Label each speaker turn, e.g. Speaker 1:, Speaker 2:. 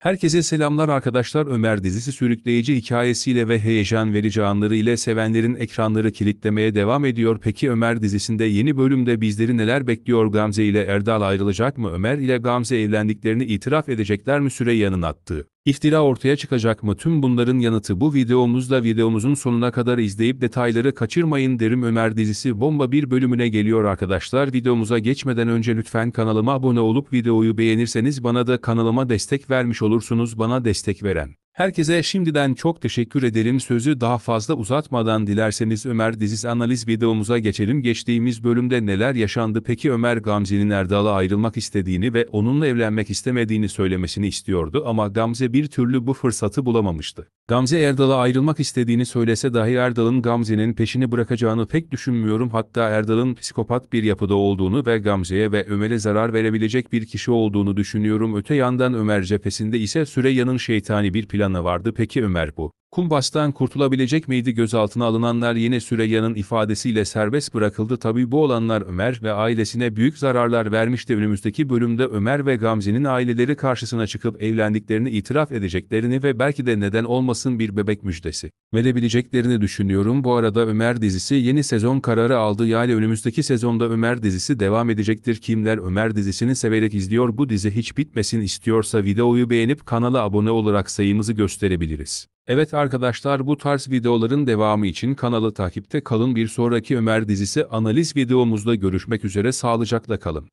Speaker 1: Herkese selamlar arkadaşlar Ömer dizisi sürükleyici hikayesiyle ve heyecan verici anları ile sevenlerin ekranları kilitlemeye devam ediyor. Peki Ömer dizisinde yeni bölümde bizleri neler bekliyor Gamze ile Erdal ayrılacak mı Ömer ile Gamze evlendiklerini itiraf edecekler mi Süre yanın attığı? İftira ortaya çıkacak mı? Tüm bunların yanıtı bu videomuzda videomuzun sonuna kadar izleyip detayları kaçırmayın derim Ömer dizisi bomba bir bölümüne geliyor arkadaşlar. Videomuza geçmeden önce lütfen kanalıma abone olup videoyu beğenirseniz bana da kanalıma destek vermiş olursunuz. Bana destek veren Herkese şimdiden çok teşekkür ederim. Sözü daha fazla uzatmadan dilerseniz Ömer Diziz analiz videomuza geçelim. Geçtiğimiz bölümde neler yaşandı? Peki Ömer Gamze'nin Erdal'a ayrılmak istediğini ve onunla evlenmek istemediğini söylemesini istiyordu ama Gamze bir türlü bu fırsatı bulamamıştı. Gamze Erdal'a ayrılmak istediğini söylese dahi Erdal'ın Gamze'nin peşini bırakacağını pek düşünmüyorum. Hatta Erdal'ın psikopat bir yapıda olduğunu ve Gamze'ye ve Ömer'e zarar verebilecek bir kişi olduğunu düşünüyorum. Öte yandan Ömer cephesinde ise Süreyya'nın şeytani bir planı planı vardı peki Ömer bu? Kumbas'tan kurtulabilecek miydi gözaltına alınanlar yine Süreyya'nın ifadesiyle serbest bırakıldı. Tabi bu olanlar Ömer ve ailesine büyük zararlar vermişti. Önümüzdeki bölümde Ömer ve Gamze'nin aileleri karşısına çıkıp evlendiklerini itiraf edeceklerini ve belki de neden olmasın bir bebek müjdesi verebileceklerini düşünüyorum. Bu arada Ömer dizisi yeni sezon kararı aldı. Yani önümüzdeki sezonda Ömer dizisi devam edecektir. Kimler Ömer dizisini severek izliyor bu dizi hiç bitmesin istiyorsa videoyu beğenip kanala abone olarak sayımızı gösterebiliriz. Evet arkadaşlar bu tarz videoların devamı için kanalı takipte kalın bir sonraki Ömer dizisi analiz videomuzda görüşmek üzere sağlıcakla kalın.